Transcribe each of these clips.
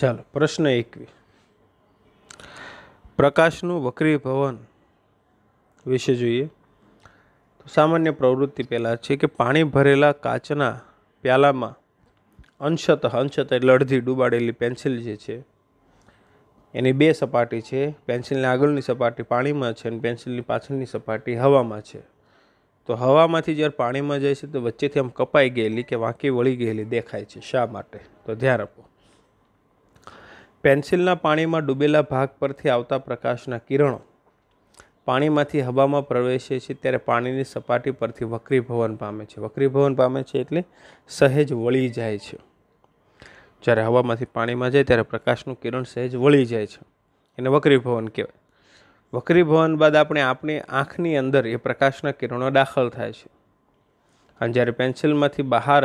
ચાલો પ્રશ્ન એકવી પ્રકાશનું વક્રીભવન વિશે જોઈએ તો સામાન્ય પ્રવૃત્તિ પહેલાં છે કે પાણી ભરેલા કાચના પ્યાલામાં અંશત અંશત એટલે અડધી ડૂબાડેલી પેન્સિલ જે છે એની બે સપાટી છે પેન્સિલની આગળની સપાટી પાણીમાં છે અને પેન્સિલની પાછળની સપાટી હવામાં છે તો હવામાંથી જ્યારે પાણીમાં જાય છે તો વચ્ચેથી આમ કપાઈ ગયેલી કે વાંકી વળી ગયેલી દેખાય છે શા માટે તો ધ્યાન આપો પેન્સિલના પાણીમાં ડૂબેલા ભાગ પરથી આવતા પ્રકાશના કિરણો પાણીમાંથી હવામાં પ્રવેશે છે ત્યારે પાણીની સપાટી પરથી વક્રીભવન પામે છે વક્રીભવન પામે છે એટલે સહેજ વળી જાય છે જ્યારે હવામાંથી પાણીમાં જાય ત્યારે પ્રકાશનું કિરણ સહેજ વળી જાય છે એને વક્રીભવન કહેવાય વક્રીભવન બાદ આપણે આપણી આંખની અંદર એ પ્રકાશના કિરણો દાખલ થાય છે અને જ્યારે પેન્સિલમાંથી બહાર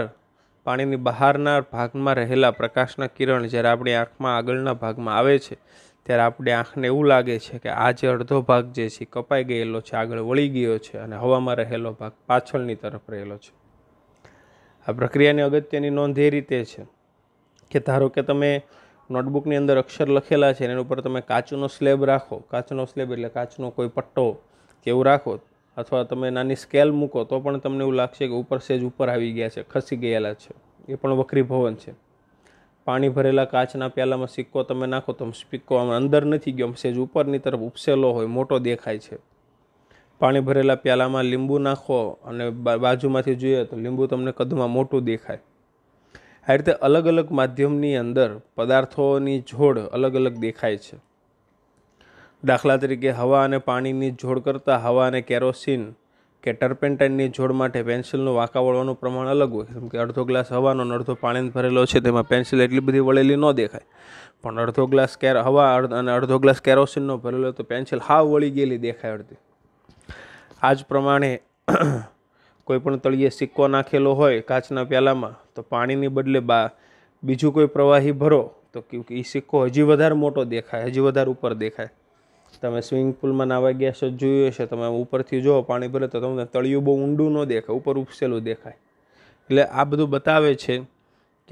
પાણીની બહારના ભાગમાં રહેલા પ્રકાશના કિરણ જ્યારે આપણી આંખમાં આગળના ભાગમાં આવે છે ત્યારે આપણી આંખને એવું લાગે છે કે આ જે અડધો ભાગ જે છે કપાઈ ગયેલો છે આગળ વળી ગયો છે અને હવામાં રહેલો ભાગ પાછળની તરફ રહેલો છે આ પ્રક્રિયાની અગત્યની નોંધ એ રીતે છે કે ધારો કે તમે નોટબુકની અંદર અક્ષર લખેલા છે એની ઉપર તમે કાચનો સ્લેબ રાખો કાચનો સ્લેબ એટલે કાચનો કોઈ પટ્ટો કે એવું રાખો અથવા તમે નાની સ્કેલ મૂકો તો પણ તમને એવું લાગશે કે ઉપર સેજ ઉપર આવી ગયા છે ખસી ગયેલા છે એ પણ વખરી ભવન છે પાણી ભરેલા કાચના પ્યાલામાં સિક્કો તમે નાખો તો સિક્કો આમ અંદર નથી ગયો સેજ ઉપરની તરફ ઉપસેલો હોય મોટો દેખાય છે પાણી ભરેલા પ્યાલામાં લીંબુ નાખો અને બાજુમાંથી જોઈએ તો લીંબુ તમને કદમાં મોટું દેખાય આ રીતે અલગ અલગ માધ્યમની અંદર પદાર્થોની જોડ અલગ અલગ દેખાય છે દાખલા તરીકે હવા અને પાણીની જોડ કરતાં હવા અને કેરોસીન કે ટર્પેન્ટાઇનની જોડ માટે પેન્સિલનું વાંકા વળવાનું પ્રમાણ અલગ હોય જેમ કે અડધો ગ્લાસ હવાનો અને અડધો પાણીને ભરેલો છે તેમાં પેન્સિલ એટલી બધી વળેલી ન દેખાય પણ અડધો ગ્લાસ કેર હવા અને અડધો ગ્લાસ કેરોસીનનો ભરેલો તો પેન્સિલ હાવ વળી ગયેલી દેખાય અડધી આ જ પ્રમાણે કોઈપણ તળિયે સિક્કો નાખેલો હોય કાચના પ્યાલામાં તો પાણીની બદલે બા બીજું કોઈ પ્રવાહી ભરો તો કે એ સિક્કો હજી વધારે મોટો દેખાય હજી વધારે ઉપર દેખાય તમે સ્વિમિંગ પૂલમાં નાવા ગયા છો જોયું હશે તમે ઉપરથી જુઓ પાણી ભરે તો તમને તળિયું બહુ ઊંડું ન દેખાય ઉપર ઉપસેલું દેખાય એટલે આ બધું બતાવે છે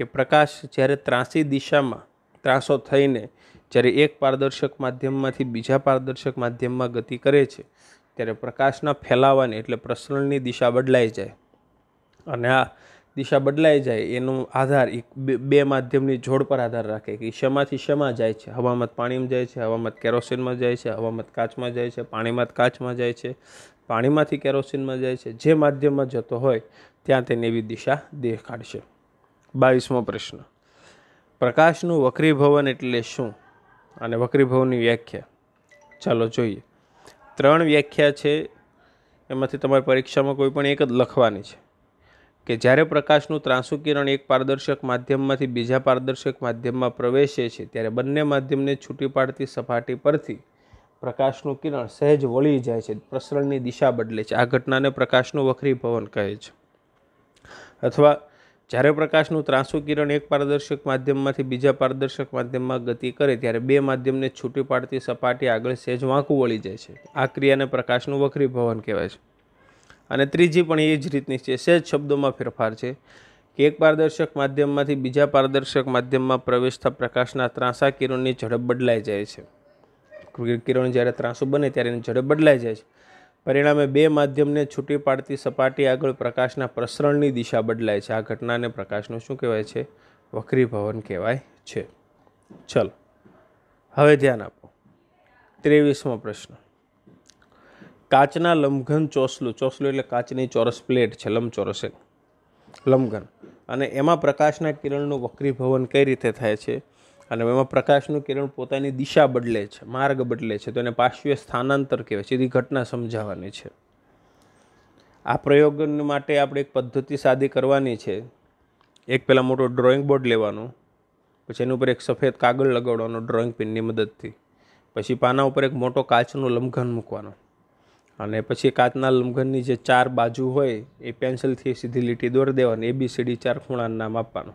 કે પ્રકાશ જ્યારે ત્રાસી દિશામાં ત્રાસો થઈને જ્યારે એક પારદર્શક માધ્યમમાંથી બીજા પારદર્શક માધ્યમમાં ગતિ કરે છે ત્યારે પ્રકાશના ફેલાવાની એટલે પ્રસરણની દિશા બદલાઈ જાય અને આ દિશા બદલાઈ જાય એનો આધાર એક બે માધ્યમની જોડ પર આધાર રાખે કે શેમાંથી શેમાં જાય છે હવામત પાણીમાં જાય છે હવામત કેરોસીનમાં જાય છે હવામત કાચમાં જાય છે પાણીમાં કાચમાં જાય છે પાણીમાંથી કેરોસીનમાં જાય છે જે માધ્યમમાં જતો હોય ત્યાં તેને એવી દિશા દેખાડશે બાવીસમો પ્રશ્ન પ્રકાશનું વક્રીભવન એટલે શું અને વક્રીભવનની વ્યાખ્યા ચાલો જોઈએ ત્રણ વ્યાખ્યા છે એમાંથી તમારી પરીક્ષામાં કોઈ પણ એક જ લખવાની છે કે જ્યારે પ્રકાશનું ત્રાંસુ કિરણ એક પારદર્શક માધ્યમમાંથી બીજા પારદર્શક માધ્યમમાં પ્રવેશે છે ત્યારે બંને માધ્યમને છૂટી પાડતી સપાટી પરથી પ્રકાશનું કિરણ સહેજ વળી જાય છે પ્રસરણની દિશા બદલે છે આ ઘટનાને પ્રકાશનું વખરી ભવન કહે છે અથવા જ્યારે પ્રકાશનું ત્રાંસુ કિરણ એક પારદર્શક માધ્યમમાંથી બીજા પારદર્શક માધ્યમમાં ગતિ કરે ત્યારે બે માધ્યમને છૂટી પાડતી સપાટી આગળ સહેજ વાંકું વળી જાય છે આ ક્રિયાને પ્રકાશનું વખરી ભવન કહેવાય છે અને ત્રીજી પણ એ જ રીતની છે સહેજ શબ્દોમાં ફેરફાર છે કે એક પારદર્શક માધ્યમમાંથી બીજા પારદર્શક માધ્યમમાં પ્રવેશતા પ્રકાશના ત્રાંસા કિરણની ઝડપ બદલાઈ જાય છે કિરણ જ્યારે ત્રાંસું બને ત્યારે એની ઝડપ બદલાઈ જાય છે પરિણામે બે માધ્યમને છૂટી પાડતી સપાટી આગળ પ્રકાશના પ્રસરણની દિશા બદલાય છે આ ઘટનાને પ્રકાશનું શું કહેવાય છે વક્રી ભવન કહેવાય છે ચલો હવે ધ્યાન આપો ત્રેવીસમો પ્રશ્ન કાચના લંબઘન ચોસલું ચોસલું એટલે કાચની ચોરસ પ્લેટ છે લંબચોરસ એક લંબઘન અને એમાં પ્રકાશના કિરણનું વક્રીભવન કઈ રીતે થાય છે અને એમાં પ્રકાશનું કિરણ પોતાની દિશા બદલે છે માર્ગ બદલે છે તો એને પાશ્વીય સ્થાનાંતર કહેવાય સીધી ઘટના સમજાવવાની છે આ પ્રયોગ માટે આપણે એક પદ્ધતિ સાદી કરવાની છે એક પહેલાં મોટો ડ્રોઈંગ બોર્ડ લેવાનો પછી એની ઉપર એક સફેદ કાગળ લગાડવાનો ડ્રોઈંગ પિનની મદદથી પછી પાના ઉપર એક મોટો કાચનો લંબઘન મૂકવાનો અને પછી કાચના લંઘનની જે ચાર બાજુ હોય એ પેન્સિલથી સીધી લીટી દોરી દેવાની એ બી એબીસીડી ચાર ખૂણાનું નામ આપવાનું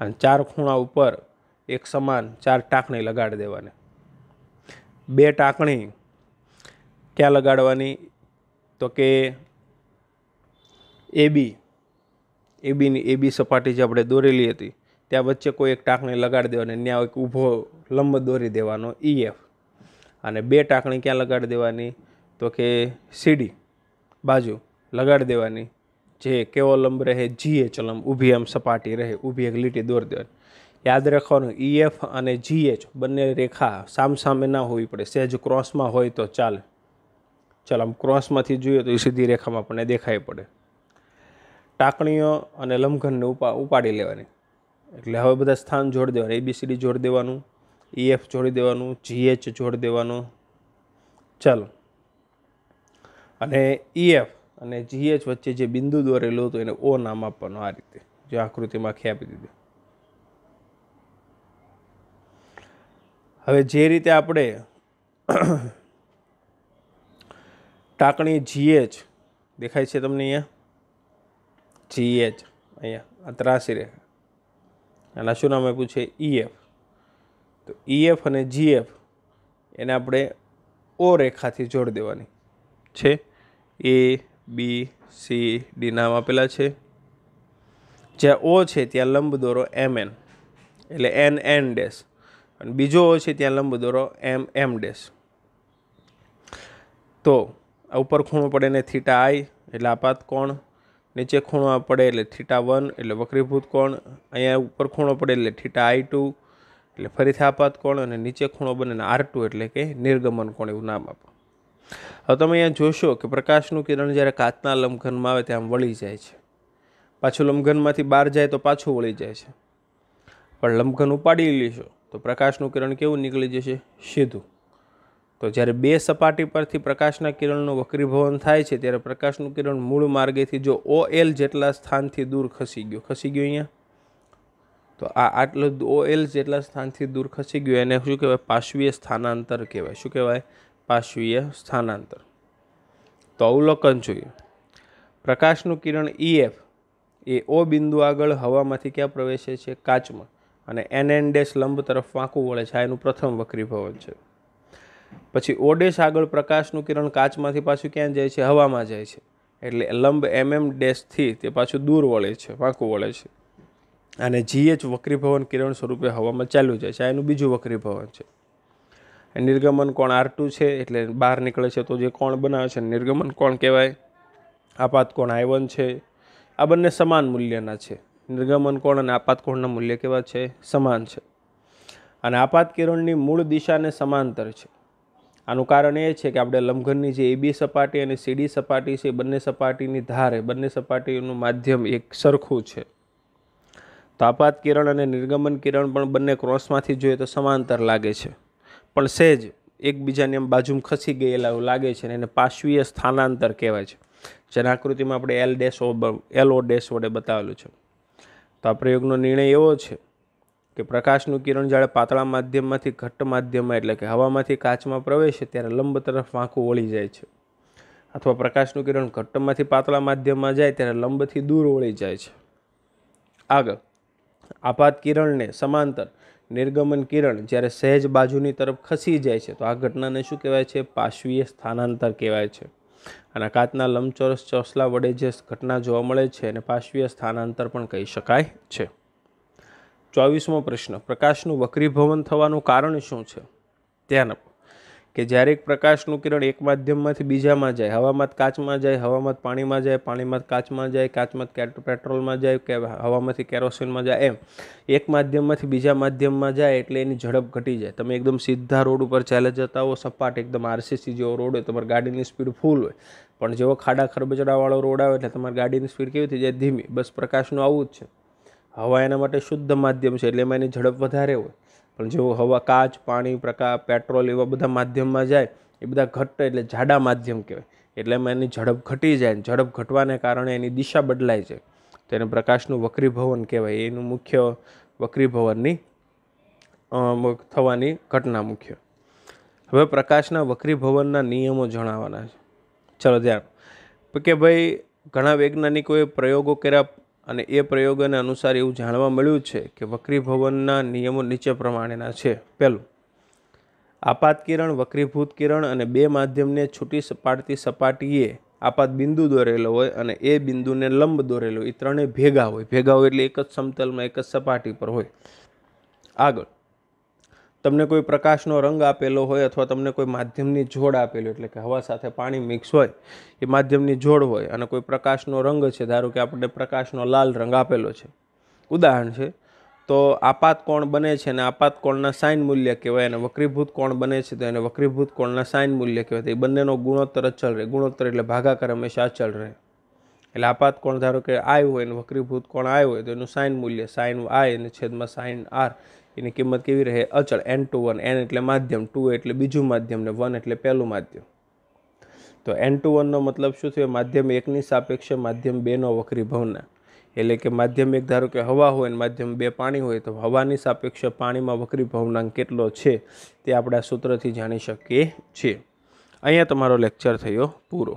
અને ચાર ખૂણા ઉપર એક સમાન ચાર ટાંકણી લગાડી દેવાની બે ટાંકણી ક્યાં લગાડવાની તો કે એબી એબીની એબી સપાટી જે આપણે દોરેલી હતી ત્યાં વચ્ચે કોઈ એક ટાંકણી લગાડી દેવાની ત્યાં એક ઊભો લંબ દોરી દેવાનો ઈએફ અને બે ટાંકણી ક્યાં લગાડી દેવાની તો કે સીડી બાજુ લગાડી દેવાની જે કેવો લંબ રહે જી એચ લંબ ઊભી આમ સપાટી રહે ઊભી એક લીટી દોર દેવાની યાદ રાખવાનું ઈએફ અને જી એચ બંને રેખા સામસામે ના હોવી પડે સહેજ ક્રોસમાં હોય તો ચાલે ચાલ આમ ક્રોસમાંથી જોઈએ તો એ સીધી રેખામાં આપણને દેખાઈ પડે ટાંકણીઓ અને લંબઘનને ઉપા ઉપાડી લેવાની એટલે હવે બધા સ્થાન જોડી દેવાના એબીસીડી જોડી દેવાનું ઈએફ e જોડી દેવાનું જીએચ જોડી દેવાનું ચાલો અને ઈએફ e અને જીએચ વચ્ચે જે બિંદુ દોરેલું હતું એને ઓ નામ આપવાનું આ રીતે જે આકૃતિમાં ખેપી દીધું હવે જે રીતે આપણે ટાંકણી જીએચ દેખાય છે તમને અહીંયા જીએચ અહીંયા આ ત્રાસી રેખા આના શું નામ આપ્યું છે ઈએફ e તો ઈએફ e અને જીએફ એને આપણે ઓ રેખાથી જોડી દેવાની છે એ બી સી ડી નામ આપેલા છે જ્યાં ઓ છે ત્યાં લંબ દોરો એમ એન એટલે એન એન ડેસ અને બીજો ઓ છે ત્યાં લંબ દોરો એમ એમ ડેસ તો આ ઉપર ખૂણો પડે ને થીટા આઈ એટલે આપાત કોણ નીચે ખૂણો આ પડે એટલે થીટા વન એટલે વક્રીભૂત કોણ અહીંયા ઉપર ખૂણો પડે એટલે થીટા આઈ ટુ એટલે ફરીથી આપાત કોણ અને નીચે ખૂણો બને આર ટુ એટલે કે નિર્ગમન કોણ એવું નામ આપો હવે તમે અહીંયા જોશો કે પ્રકાશનું કિરણ જ્યારે કાચના લંબઘનમાં આવે ત્યાં વળી જાય છે પાછું લંબઘનમાંથી બહાર જાય તો પાછું વળી જાય છે પણ લંબઘન ઉપાડી લેશો તો પ્રકાશનું કિરણ કેવું નીકળી જશે સીધું તો જ્યારે બે સપાટી પરથી પ્રકાશના કિરણનું વક્રીભવન થાય છે ત્યારે પ્રકાશનું કિરણ મૂળ માર્ગેથી જો ઓ એલ જેટલા સ્થાનથી દૂર ખસી ગયો ખસી ગયો અહીંયા તો આ આટલું ઓ એલ જેટલા સ્થાનથી દૂર ખસી ગયું એને શું કહેવાય પાશ્વીય સ્થાનાંતર કહેવાય શું કહેવાય પાશ્વીય સ્થાનાંતર તો અવલોકન જોઈએ પ્રકાશનું કિરણ ઈએફ e એ ઓ બિંદુ આગળ હવામાંથી ક્યાં પ્રવેશે છે કાચમાં અને એન એન ડેશ લંબ તરફ વાંકું વળે છે આ એનું પ્રથમ વક્રીભવન છે પછી ઓ આગળ પ્રકાશનું કિરણ કાચમાંથી પાછું ક્યાં જાય છે હવામાં જાય છે એટલે લંબ એમ એમ ડેશથી તે પાછું દૂર વળે છે વાંકું વળે છે અને જીએચ વક્રીભવન કિરણ સ્વરૂપે હવામાં ચાલ્યું જાય છે આ એનું બીજું વક્રીભવન છે નિર્ગમન કોણ આર ટુ છે એટલે બહાર નીકળે છે તો જે કોણ બનાવે છે નિર્ગમન કોણ કહેવાય આપાત કોણ આઈ વન છે આ બંને સમાન મૂલ્યના છે નિર્ગમન કોણ અને આપાત કોણના મૂલ્ય કેવા છે સમાન છે અને આપાત કિરણની મૂળ દિશાને સમાંતર છે આનું કારણ એ છે કે આપણે લંબઘનની જે એબી સપાટી અને સીડી સપાટી છે બંને સપાટીની ધારે બંને સપાટીનું માધ્યમ એક સરખું છે તો આપાત કિરણ અને નિર્ગમન કિરણ પણ બંને ક્રોસમાંથી જોઈએ તો સમાંતર લાગે છે પણ સહેજ એકબીજાની આમ બાજુમાં ખસી ગયેલા એવું લાગે છે અને એને પાશ્વીય સ્થાનાંતર કહેવાય છે જેના આકૃતિમાં આપણે L dash L O dash વડે બતાવેલું છે તો આ પ્રયોગનો નિર્ણય એવો છે કે પ્રકાશનું કિરણ જ્યારે પાતળા માધ્યમમાંથી ઘટ્ટ માધ્યમમાં એટલે કે હવામાંથી કાચમાં પ્રવેશે ત્યારે લંબ તરફ વાંકું વળી જાય છે અથવા પ્રકાશનું કિરણ ઘટ્ટમાંથી પાતળા માધ્યમમાં જાય ત્યારે લંબથી દૂર વળી જાય છે આગળ આપાત કિરણને સમાંતર નિર્ગમન કિરણ જ્યારે સહેજ બાજુની તરફ ખસી જાય છે તો આ ઘટનાને શું કહેવાય છે પાશ્વીય સ્થાનાંતર કહેવાય છે અને કાચના લંબચોરસ ચોસલા વડે જે ઘટના જોવા મળે છે એને પાશ્વીય સ્થાનાંતર પણ કહી શકાય છે ચોવીસમો પ્રશ્ન પ્રકાશનું વક્રીભવન થવાનું કારણ શું છે ધ્યાન આપો કે જ્યારે એક પ્રકાશનું કિરણ એક માધ્યમમાંથી બીજામાં જાય હવામાં કાચમાં જાય હવામાં પાણીમાં જાય પાણીમાં કાચમાં જાય કાચમાં પેટ્રોલમાં જાય કે હવામાંથી કેરોસીનમાં જાય એમ એક માધ્યમમાંથી બીજા માધ્યમમાં જાય એટલે એની ઝડપ ઘટી જાય તમે એકદમ સીધા રોડ ઉપર ચાલે જતા હો સપાટ એકદમ આરસીસી જેવો રોડ હોય તમારી ગાડીની સ્પીડ ફૂલ હોય પણ જેવો ખાડા ખરબચડાવાળો રોડ આવે એટલે તમારી ગાડીની સ્પીડ કેવી થઈ જાય ધીમી બસ પ્રકાશનું આવું જ છે હવા એના માટે શુદ્ધ માધ્યમ છે એટલે એમાં એની ઝડપ વધારે હોય પણ જેઓ હવા કાચ પાણી પ્રકાશ પેટ્રોલ એવા બધા માધ્યમમાં જાય એ બધા ઘટે એટલે જાડા માધ્યમ કહેવાય એટલે એમાં એની ઝડપ ઘટી જાય ઝડપ ઘટવાને કારણે એની દિશા બદલાય છે તેને પ્રકાશનું વક્રીભવન કહેવાય એનું મુખ્ય વક્રીભવનની થવાની ઘટના મુખ્ય હવે પ્રકાશના વક્રીભવનના નિયમો જણાવવાના છે ચલો ધ્યાન કે ભાઈ ઘણા વૈજ્ઞાનિકોએ પ્રયોગો કર્યા અને એ પ્રયોગોને અનુસાર એવું જાણવા મળ્યું છે કે વક્રીભવનના નિયમો નીચે પ્રમાણેના છે પહેલું આપાત કિરણ વક્રીભૂત કિરણ અને બે માધ્યમને છૂટી પાડતી સપાટીએ આપાત બિંદુ દોરેલો હોય અને એ બિંદુને લંબ દોરેલો એ ત્રણેય ભેગા હોય ભેગા હોય એટલે એક જ સમતલમાં એક જ સપાટી પર હોય આગળ તમને કોઈ પ્રકાશનો રંગ આપેલો હોય અથવા તમને કોઈ માધ્યમની જોડ આપેલી એટલે કે હવા સાથે પાણી મિક્સ હોય એ માધ્યમની જોડ હોય અને કોઈ પ્રકાશનો રંગ છે ધારો કે આપણને પ્રકાશનો લાલ રંગ આપેલો છે ઉદાહરણ છે તો આપાત કોણ બને છે અને આપાત કોણના સાઇન મૂલ્ય કહેવાય અને વક્રીભૂત કોણ બને છે તો એને વક્રીભૂત કોણના સાઇન મૂલ્ય કહેવાય એ બંનેનો ગુણોત્તર અચલ રહે ગુણોત્તર એટલે ભાગાકાર હંમેશા અચલ રહે એટલે આપાત કોણ ધારો કે આય હોય અને વક્રીભૂત કોણ આય હોય તો એનું સાઇન મૂલ્ય સાઇન આય અને છેદમાં સાઇન આર એની કિંમત કેવી રહે અચળ એન ટુ વન એન એટલે માધ્યમ ટુ એટલે બીજું માધ્યમ ને વન એટલે પહેલું માધ્યમ તો એન ટુ વનનો મતલબ શું થયો માધ્યમ એકની સાપેક્ષે માધ્યમ બેનો વક્રી ભવના એટલે કે માધ્યમ એક ધારો કે હવા હોય અને માધ્યમ બે પાણી હોય તો હવાની સાપેક્ષે પાણીમાં વક્રી ભવનાંક કેટલો છે તે આપણે આ સૂત્રથી જાણી શકીએ છીએ અહીંયા તમારો લેક્ચર થયો પૂરો